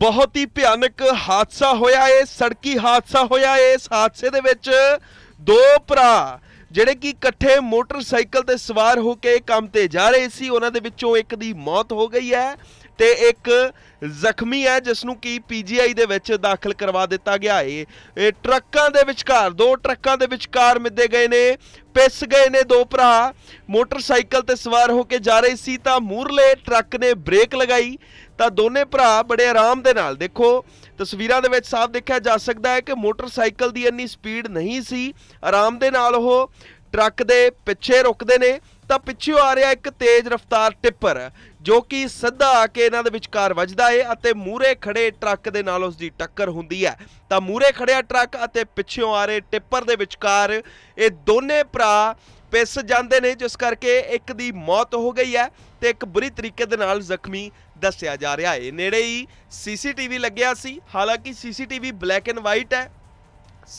ਬਹੁਤ ਹੀ ਭਿਆਨਕ ਹਾਦਸਾ ਹੋਇਆ ਏ ਸੜਕੀ ਹਾਦਸਾ ਹੋਇਆ ਏ ਇਸ ਹਾਦਸੇ ਦੇ ਵਿੱਚ ਦੋ ਭਰਾ ਜਿਹੜੇ ਕਿ ਇਕੱਠੇ ਮੋਟਰਸਾਈਕਲ ਤੇ ਸਵਾਰ ਹੋ ਕੇ ਕੰਮ ਤੇ ਜਾ ਰਹੇ ਸੀ ਉਹਨਾਂ ਦੇ ਵਿੱਚੋਂ ਇੱਕ ਦੀ ਮੌਤ ਹੋ ਗਈ ਹੈ ਤੇ ਇੱਕ ਜ਼ਖਮੀ ਹੈ ਜਿਸ ਨੂੰ ਕੀ ਪੀਜੀਆਈ ਦੇ ਵਿੱਚ ਦਾਖਲ ਕਰਵਾ ਦਿੱਤਾ ਗਿਆ ਹੈ ਇਹ ਟਰੱਕਾਂ ਦੇ ਵਿਚਕਾਰ ਦੋ ਟਰੱਕਾਂ ਦੇ ਵਿਚਕਾਰ ਮਿੱਦੇ ਗਏ ਨੇ ਪਿਸ ਗਏ ਨੇ ਦੋ ਭਰਾ ਮੋਟਰਸਾਈਕਲ ਤੇ ਸਵਾਰ ਹੋ ਕੇ ਜਾ ਰਹੇ ਸੀ ਤਾਂ ਮੂਰਲੇ ਟਰੱਕ ਨੇ ਬ੍ਰੇਕ ਲਗਾਈ ਤਾਂ ਦੋਨੇ ਭਰਾ ਬੜੇ ਆਰਾਮ ਦੇ ਨਾਲ ਦੇਖੋ ਤਸਵੀਰਾਂ ਦੇ ਵਿੱਚ ਸਾਫ਼ ਦੇਖਿਆ ਜਾ ਸਕਦਾ ਹੈ ਕਿ ਮੋਟਰਸਾਈਕਲ ਦੀ ਇੰਨੀ ਸਪੀਡ ਨਹੀਂ ਸੀ ਆਰਾਮ ਦੇ ਨਾਲ ਉਹ ਟਰੱਕ ਦੇ ਪਿੱਛੇ ਰੁਕਦੇ ਨੇ ਤਾਂ ਪਿੱਛੇ ਆ ਰਿਹਾ ਇੱਕ ਤੇਜ਼ ਰਫ਼ਤਾਰ ਟਿੱਪਰ ਜੋ ਕਿ ਸਿੱਧਾ ਆ ਕੇ ਇਹਨਾਂ ਦੇ ਵਿਚਕਾਰ ਵੱਜਦਾ ਏ ਅਤੇ ਮੂਰੇ ਖੜੇ ਟਰੱਕ ਦੇ ਨਾਲ ਉਸ ਦੀ ਟੱਕਰ ਹੁੰਦੀ ਹੈ ਤਾਂ ਮੂਰੇ ਖੜਿਆ ਟਰੱਕ ਅਤੇ ਪਿੱਛੋਂ ਆ ਰਹੇ ਟਿੱਪਰ ਦੇ ਵਿਚਕਾਰ ਇਹ ਦੋਨੇ ਭਰਾ ਪਿਸ ਜਾਂਦੇ ਨੇ ਜਿਸ ਕਰਕੇ ਇੱਕ ਦੀ ਮੌਤ ਹੋ ਗਈ ਹੈ ਤੇ ਇੱਕ ਬੁਰੀ ਤਰੀਕੇ ਦੇ ਨਾਲ ਜ਼ਖਮੀ ਦੱਸਿਆ ਜਾ ਰਿਹਾ ਹੈ ਨੇੜੇ ਹੀ ਸੀਸੀਟੀਵੀ ਲੱਗਿਆ ਸੀ ਹਾਲਾਂਕਿ ਸੀਸੀਟੀਵੀ ਬਲੈਕ ਐਂਡ ਵਾਈਟ ਹੈ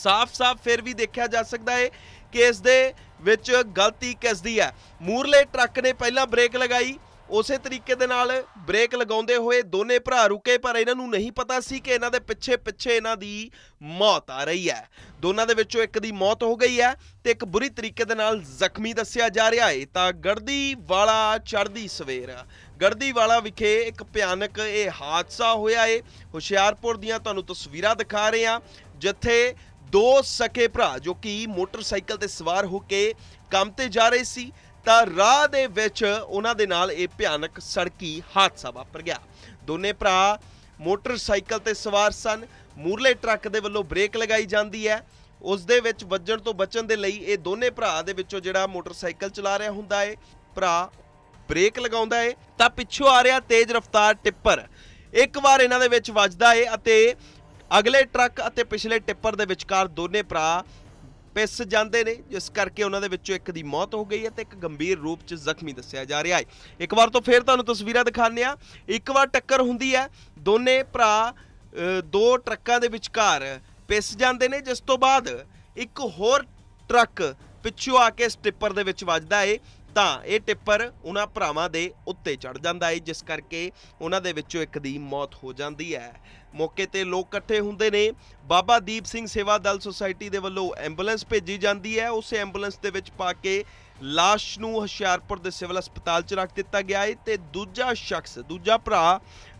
ਸਾਫ਼-ਸਾਫ਼ ਫਿਰ ਵੀ ਦੇਖਿਆ ਜਾ ਸਕਦਾ ਹੈ ਕੇਸ ਦੇ ਵਿੱਚ ਗਲਤੀ ਕਿਸ ਦੀ ਹੈ ਮੂਰਲੇ ਟਰੱਕ ਨੇ ਪਹਿਲਾਂ ਬ੍ਰੇਕ ਲਗਾਈ ਉਸੇ ਤਰੀਕੇ ਦੇ ਨਾਲ ਬ੍ਰੇਕ ਲਗਾਉਂਦੇ ਹੋਏ ਦੋਨੇ ਭਰਾ ਰੁਕੇ ਪਰ ਇਹਨਾਂ ਨੂੰ ਨਹੀਂ ਪਤਾ ਸੀ ਕਿ ਇਹਨਾਂ ਦੇ ਪਿੱਛੇ ਪਿੱਛੇ ਇਹਨਾਂ ਦੀ ਮੌਤ ਆ ਰਹੀ ਹੈ ਦੋਨਾਂ ਦੇ ਵਿੱਚੋਂ ਇੱਕ ਦੀ ਮੌਤ ਹੋ ਗਈ ਹੈ ਤੇ ਇੱਕ ਬੁਰੀ ਤਰੀਕੇ ਦੇ ਨਾਲ ਜ਼ਖਮੀ ਦੱਸਿਆ ਜਾ ਰਿਹਾ ਹੈ ਤਾਂ ਗੜਦੀ ਵਾਲਾ ਚੜਦੀ ਸਵੇਰ ਗੜਦੀ ਵਾਲਾ ਵਿਖੇ ਇੱਕ ਭਿਆਨਕ ਇਹ ਹਾਦਸਾ ਹੋਇਆ ਹੈ ਹੁਸ਼ਿਆਰਪੁਰ ਦੀਆਂ ਤੁਹਾਨੂੰ ਤਸਵੀਰਾਂ ਦਿਖਾ ਰਹੇ ਹਾਂ ਜਿੱਥੇ ਦੋ ਸਕੇ ਭਰਾ ਜੋ ਕਿ ਮੋਟਰਸਾਈਕਲ ਤੇ ਸਵਾਰ ਹੋ ਕੇ ਕੰਮ ਤੇ ਜਾ ਰਹੇ ਸੀ ਤਾਂ ਰਾਹ ਦੇ ਵਿੱਚ ਉਹਨਾਂ ਦੇ ਨਾਲ ਇਹ ਭਿਆਨਕ ਸੜਕੀ ਹਾਦਸਾ ਵਾਪਰ ਗਿਆ ਦੋਨੇ ਭਰਾ ਮੋਟਰਸਾਈਕਲ ਤੇ ਸਵਾਰ ਸਨ ਮੂਰਲੇ ਟਰੱਕ ਦੇ ਵੱਲੋਂ ਬ੍ਰੇਕ ਲਗਾਈ ਜਾਂਦੀ ਹੈ ਉਸ ਦੇ ਵਿੱਚ ਵੱਜਣ ਤੋਂ ਬਚਣ ਦੇ ਲਈ ਇਹ ਦੋਨੇ ਭਰਾ ਦੇ ਵਿੱਚੋਂ ਜਿਹੜਾ ਮੋਟਰਸਾਈਕਲ ਚਲਾ ਰਿਹਾ ਹੁੰਦਾ ਹੈ ਭਰਾ ਬ੍ਰੇਕ ਲਗਾਉਂਦਾ ਹੈ ਤਾਂ ਪਿੱਛੋਂ ਆ ਰਿਹਾ ਤੇਜ਼ ਰਫ਼ਤਾਰ ਟਿੱਪਰ ਇੱਕ ਵਾਰ ਇਹਨਾਂ ਦੇ ਵਿੱਚ ਵੱਜਦਾ ਹੈ ਅਤੇ ਅਗਲੇ ਟਰੱਕ ਅਤੇ ਪਿਛਲੇ ਟਿੱਪਰ ਦੇ ਵਿਚਕਾਰ ਦੋਨੇ ਭਰਾ ਪਿਸ ਜਾਂਦੇ ਨੇ ਜਿਸ ਕਰਕੇ ਉਹਨਾਂ ਦੇ ਵਿੱਚੋਂ ਇੱਕ ਦੀ ਮੌਤ ਹੋ ਗਈ ਹੈ ਤੇ ਇੱਕ ਗੰਭੀਰ ਰੂਪ 'ਚ ਜ਼ਖਮੀ ਦੱਸਿਆ ਜਾ ਰਿਹਾ ਹੈ ਇੱਕ ਵਾਰ ਤੋਂ ਫੇਰ ਤੁਹਾਨੂੰ ਤਸਵੀਰਾਂ ਦਿਖਾਉਂਦੇ ਆ ਇੱਕ ਵਾਰ ਟੱਕਰ ਹੁੰਦੀ ਹੈ ਦੋਨੇ ਭਰਾ ਦੋ ਟਰੱਕਾਂ ਦੇ ਵਿਚਕਾਰ ਪਿਸ ਜਾਂਦੇ ਨੇ ਜਿਸ ਤੋਂ ਬਾਅਦ ਇੱਕ ਹੋਰ ਟਰੱਕ ਪਿੱਛੋਂ ਆ ਕੇ ਸਟਿੱਪਰ ਦੇ ਵਿੱਚ ਵੱਜਦਾ ਏ ਤਾਂ ਇਹ ਟਿੱਪਰ ਉਹਨਾਂ ਭਰਾਵਾਂ ਦੇ ਉੱਤੇ ਚੜ ਜਾਂਦਾ ਹੈ ਜਿਸ ਕਰਕੇ ਉਹਨਾਂ ਦੇ ਵਿੱਚੋਂ ਇੱਕ ਦੀ ਮੌਤ ਹੋ ਜਾਂਦੀ ਹੈ ਮੌਕੇ ਤੇ ਲੋਕ ਇਕੱਠੇ ਹੁੰਦੇ ਨੇ ਬਾਬਾ ਦੀਪ ਸਿੰਘ ਸੇਵਾ ਦਲ ਸੁਸਾਇਟੀ ਦੇ ਵੱਲੋਂ ਐਂਬੂਲੈਂਸ ਭੇਜੀ ਜਾਂਦੀ ਹੈ ਉਸ ਐਂਬੂਲੈਂਸ ਦੇ ਵਿੱਚ ਪਾ ਕੇ ਲਾਸ਼ ਨੂੰ ਹਸ਼ਿਆਰਪੁਰ ਦੇ ਸਿਵਲ ਹਸਪਤਾਲ 'ਚ ਰੱਖ ਦਿੱਤਾ ਗਿਆ ਹੈ ਤੇ ਦੂਜਾ ਸ਼ਖਸ ਦੂਜਾ ਭਰਾ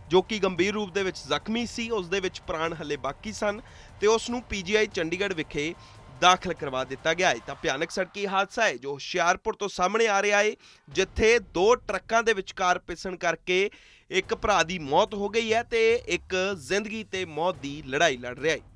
ਜੋ ਕਿ ਗੰਭੀਰ ਰੂਪ ਦੇ ਵਿੱਚ ਜ਼ਖਮੀ ਸੀ ਉਸ ਦੇ ਵਿੱਚ ਪ੍ਰਾਣ ਹਲੇ ਬਾਕੀ ਸਨ ਤੇ ਉਸ ਨੂੰ ਪੀਜੀਆਈ ਚੰਡੀਗੜ੍ਹ ਵਿਖੇ ਦਾਖਲ ਕਰਵਾ ਦਿੱਤਾ ਗਿਆ ਹੈ ਤਾਂ ਭਿਆਨਕ ਸੜਕੀ ਹਾਦਸਾ ਹੈ ਜੋ ਹੁਸ਼ਿਆਰਪੁਰ ਤੋਂ ਸਾਹਮਣੇ ਆ ਰਿਹਾ ਹੈ ਜਿੱਥੇ ਦੋ ਟਰੱਕਾਂ ਦੇ ਵਿਚਕਾਰ ਪਿਸਣ ਕਰਕੇ ਇੱਕ ਭਰਾ ਦੀ ਮੌਤ ਹੋ ਗਈ ਹੈ ਤੇ ਇੱਕ ਜ਼ਿੰਦਗੀ ਤੇ ਮੌਤ ਦੀ ਲੜਾਈ ਲੜ ਰਿਹਾ ਹੈ